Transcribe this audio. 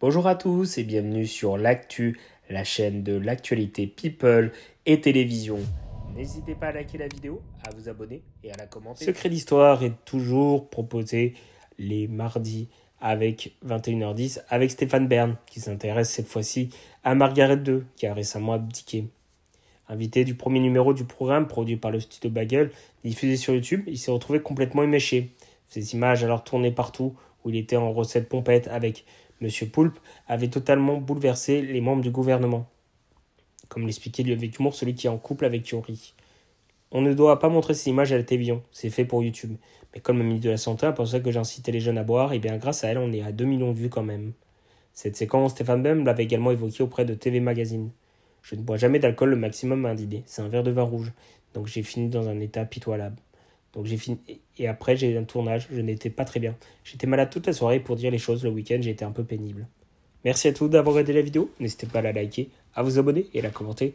Bonjour à tous et bienvenue sur l'actu, la chaîne de l'actualité people et télévision. N'hésitez pas à liker la vidéo, à vous abonner et à la commenter. Secret d'histoire est toujours proposé les mardis avec 21h10 avec Stéphane Bern qui s'intéresse cette fois-ci à Margaret II qui a récemment abdiqué. Invité du premier numéro du programme produit par le studio Bagel, diffusé sur YouTube, il s'est retrouvé complètement éméché. Ses images alors tournées partout où il était en recette pompette avec Monsieur Poulpe avait totalement bouleversé les membres du gouvernement. Comme l'expliquait lui avec celui qui est en couple avec Yuri. On ne doit pas montrer ces images à la télévision, c'est fait pour YouTube. Mais comme le ministre de la Santé a pensé que j'incitais les jeunes à boire, et eh bien grâce à elle, on est à 2 millions de vues quand même. Cette séquence, Stéphane Bem l'avait également évoquée auprès de TV Magazine. Je ne bois jamais d'alcool, le maximum à un c'est un verre de vin rouge, donc j'ai fini dans un état pitoyable. Donc j'ai fini. Et après, j'ai eu un tournage. Je n'étais pas très bien. J'étais malade toute la soirée pour dire les choses. Le week-end, j'étais un peu pénible. Merci à tous d'avoir regardé la vidéo. N'hésitez pas à la liker, à vous abonner et à la commenter.